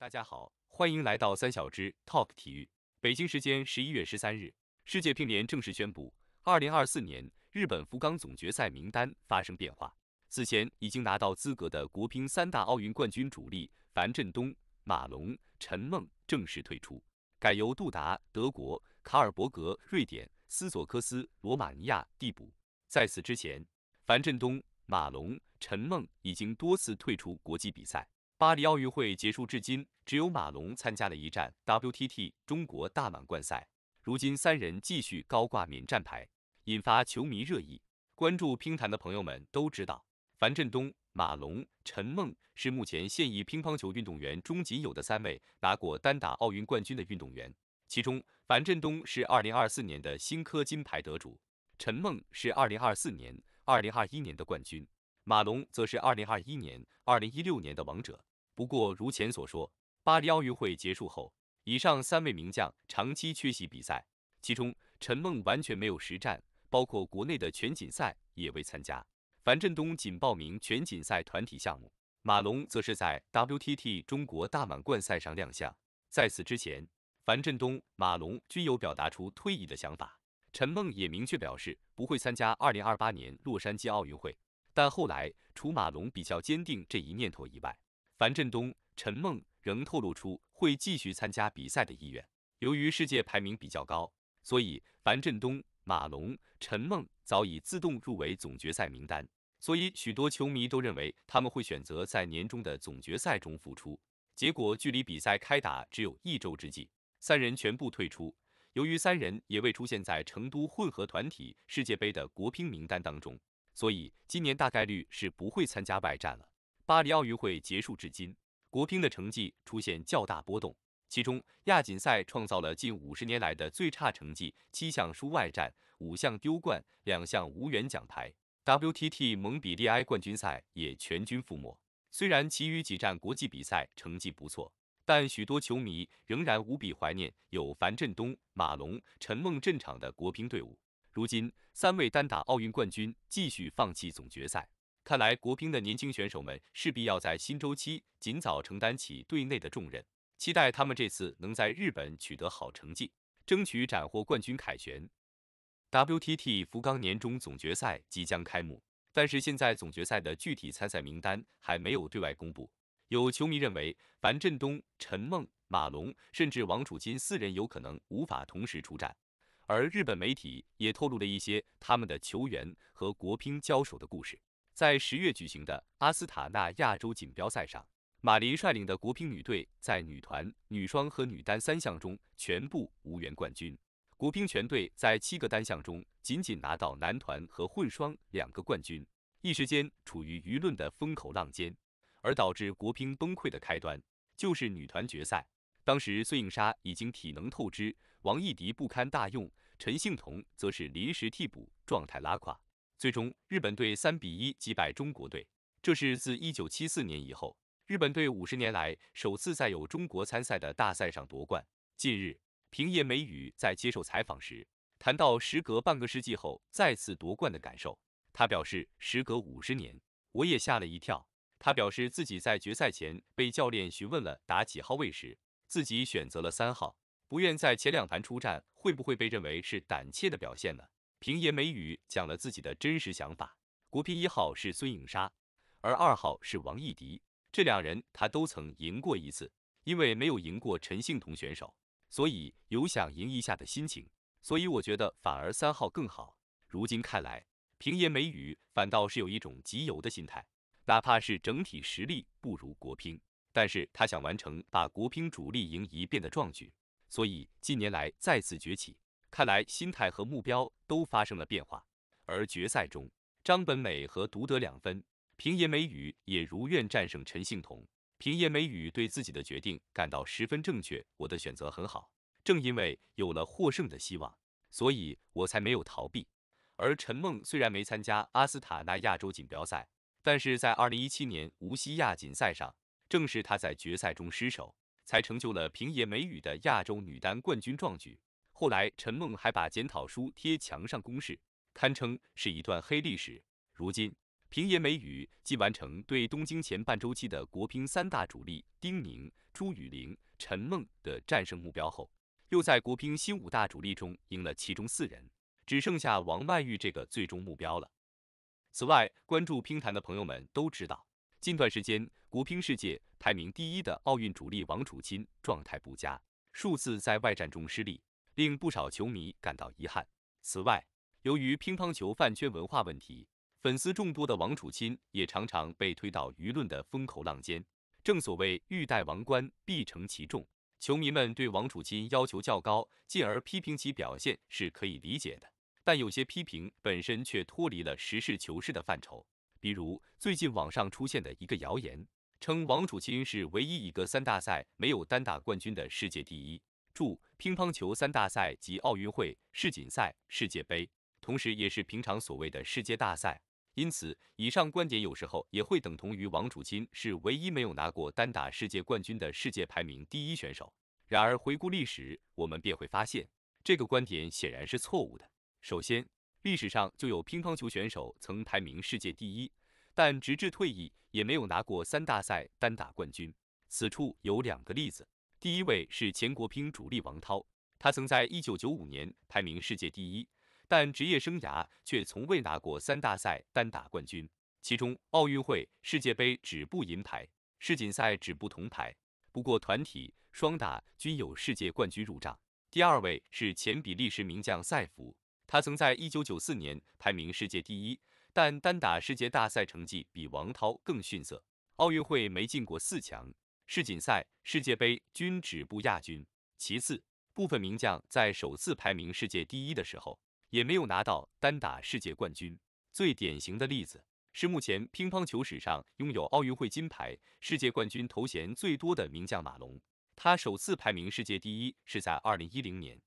大家好，欢迎来到三小只 Talk 体育。北京时间十一月十三日，世界乒联正式宣布，二零二四年日本福冈总决赛名单发生变化。此前已经拿到资格的国乒三大奥运冠军主力樊振东、马龙、陈梦正式退出，改由杜达（德国）、卡尔伯格（瑞典）、斯佐克斯（罗马尼亚）替补。在此之前，樊振东、马龙、陈梦已经多次退出国际比赛。巴黎奥运会结束至今，只有马龙参加了一站 WTT 中国大满贯赛。如今三人继续高挂免战牌，引发球迷热议。关注乒坛的朋友们都知道，樊振东、马龙、陈梦是目前现役乒乓球运动员中仅有的三位拿过单打奥运冠军的运动员。其中，樊振东是2024年的新科金牌得主，陈梦是2024年、2021年的冠军，马龙则是2021年、2016年的王者。不过，如前所说，巴黎奥运会结束后，以上三位名将长期缺席比赛。其中，陈梦完全没有实战，包括国内的全锦赛也未参加；樊振东仅报名全锦赛团体项目，马龙则是在 WTT 中国大满贯赛上亮相。在此之前，樊振东、马龙均有表达出退役的想法，陈梦也明确表示不会参加2028年洛杉矶奥运会。但后来，除马龙比较坚定这一念头以外，樊振东、陈梦仍透露出会继续参加比赛的意愿。由于世界排名比较高，所以樊振东、马龙、陈梦早已自动入围总决赛名单。所以许多球迷都认为他们会选择在年终的总决赛中复出。结果距离比赛开打只有一周之际，三人全部退出。由于三人也未出现在成都混合团体世界杯的国乒名单当中，所以今年大概率是不会参加外战了。巴黎奥运会结束至今，国乒的成绩出现较大波动。其中，亚锦赛创造了近五十年来的最差成绩，七项输外战，五项丢冠，两项无缘奖牌。WTT 蒙彼利埃冠军赛也全军覆没。虽然其余几站国际比赛成绩不错，但许多球迷仍然无比怀念有樊振东、马龙、陈梦镇场的国乒队伍。如今，三位单打奥运冠军继续放弃总决赛。看来国乒的年轻选手们势必要在新周期尽早承担起队内的重任，期待他们这次能在日本取得好成绩，争取斩获冠军凯旋。WTT 福冈年终总决赛即将开幕，但是现在总决赛的具体参赛名单还没有对外公布。有球迷认为，樊振东、陈梦、马龙甚至王楚钦四人有可能无法同时出战，而日本媒体也透露了一些他们的球员和国乒交手的故事。在十月举行的阿斯塔纳亚洲锦标赛上，马琳率领的国乒女队在女团、女双和女单三项中全部无缘冠军。国乒全队在七个单项中仅仅拿到男团和混双两个冠军，一时间处于舆论的风口浪尖。而导致国乒崩溃的开端就是女团决赛，当时孙颖莎已经体能透支，王艺迪不堪大用，陈幸同则是临时替补，状态拉垮。最终，日本队三比一击败中国队，这是自一九七四年以后，日本队五十年来首次在有中国参赛的大赛上夺冠。近日，平野美宇在接受采访时谈到时隔半个世纪后再次夺冠的感受，他表示：“时隔五十年，我也吓了一跳。”他表示自己在决赛前被教练询问了打几号位时，自己选择了三号，不愿在前两盘出战，会不会被认为是胆怯的表现呢？平野美宇讲了自己的真实想法：国乒一号是孙颖莎，而二号是王艺迪，这两人他都曾赢过一次。因为没有赢过陈幸同选手，所以有想赢一下的心情。所以我觉得反而三号更好。如今看来，平野美宇反倒是有一种集邮的心态，哪怕是整体实力不如国乒，但是他想完成把国乒主力赢一遍的壮举，所以近年来再次崛起。看来心态和目标都发生了变化。而决赛中，张本美和独得两分，平野美宇也如愿战胜陈幸同。平野美宇对自己的决定感到十分正确，我的选择很好。正因为有了获胜的希望，所以我才没有逃避。而陈梦虽然没参加阿斯塔纳亚洲锦标赛，但是在二零一七年无锡亚锦赛上，正是她在决赛中失手，才成就了平野美宇的亚洲女单冠军壮举。后来，陈梦还把检讨书贴墙上公示，堪称是一段黑历史。如今，平野美宇既完成对东京前半周期的国乒三大主力丁宁、朱雨玲、陈梦的战胜目标后，又在国乒新五大主力中赢了其中四人，只剩下王曼玉这个最终目标了。此外，关注乒坛的朋友们都知道，近段时间国乒世界排名第一的奥运主力王楚钦状态不佳，数次在外战中失利。令不少球迷感到遗憾。此外，由于乒乓球饭圈文化问题，粉丝众多的王楚钦也常常被推到舆论的风口浪尖。正所谓欲戴王冠，必承其重，球迷们对王楚钦要求较高，进而批评其表现是可以理解的。但有些批评本身却脱离了实事求是的范畴。比如最近网上出现的一个谣言，称王楚钦是唯一一个三大赛没有单打冠军的世界第一。注乒乓球三大赛及奥运会、世锦赛、世界杯，同时也是平常所谓的世界大赛。因此，以上观点有时候也会等同于王楚钦是唯一没有拿过单打世界冠军的世界排名第一选手。然而，回顾历史，我们便会发现这个观点显然是错误的。首先，历史上就有乒乓球选手曾排名世界第一，但直至退役也没有拿过三大赛单打冠军。此处有两个例子。第一位是前国乒主力王涛，他曾在一九九五年排名世界第一，但职业生涯却从未拿过三大赛单打冠军，其中奥运会、世界杯止步银牌，世锦赛止步铜牌。不过团体双打均有世界冠军入账。第二位是前比利时名将塞福，他曾在一九九四年排名世界第一，但单打世界大赛成绩比王涛更逊色，奥运会没进过四强。世锦赛、世界杯均止步亚军。其次，部分名将在首次排名世界第一的时候，也没有拿到单打世界冠军。最典型的例子是目前乒乓球史上拥有奥运会金牌、世界冠军头衔最多的名将马龙。他首次排名世界第一是在2010年，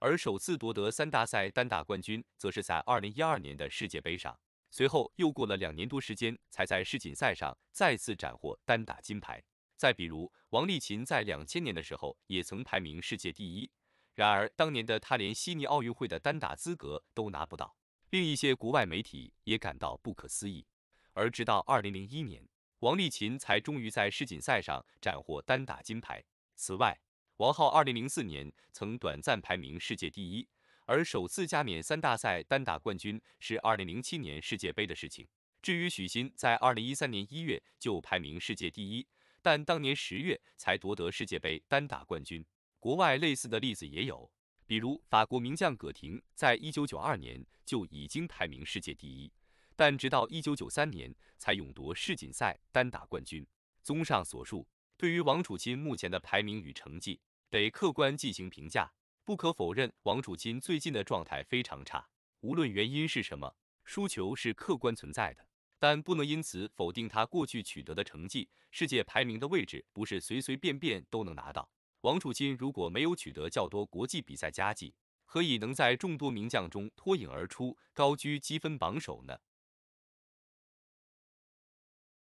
而首次夺得三大赛单打冠军则是在2012年的世界杯上。随后又过了两年多时间，才在世锦赛上再次斩获单打金牌。再比如，王励勤在两千年的时候也曾排名世界第一，然而当年的他连悉尼奥运会的单打资格都拿不到，另一些国外媒体也感到不可思议。而直到二零零一年，王励勤才终于在世锦赛上斩获单打金牌。此外，王浩二零零四年曾短暂排名世界第一，而首次加冕三大赛单打冠军是二零零七年世界杯的事情。至于许昕，在二零一三年一月就排名世界第一。但当年十月才夺得世界杯单打冠军。国外类似的例子也有，比如法国名将葛婷，在一九九二年就已经排名世界第一，但直到一九九三年才勇夺世锦赛单打冠军。综上所述，对于王楚钦目前的排名与成绩，得客观进行评价。不可否认，王楚钦最近的状态非常差，无论原因是什么，输球是客观存在的。但不能因此否定他过去取得的成绩，世界排名的位置不是随随便便都能拿到。王楚钦如果没有取得较多国际比赛佳绩，何以能在众多名将中脱颖而出，高居积分榜首呢？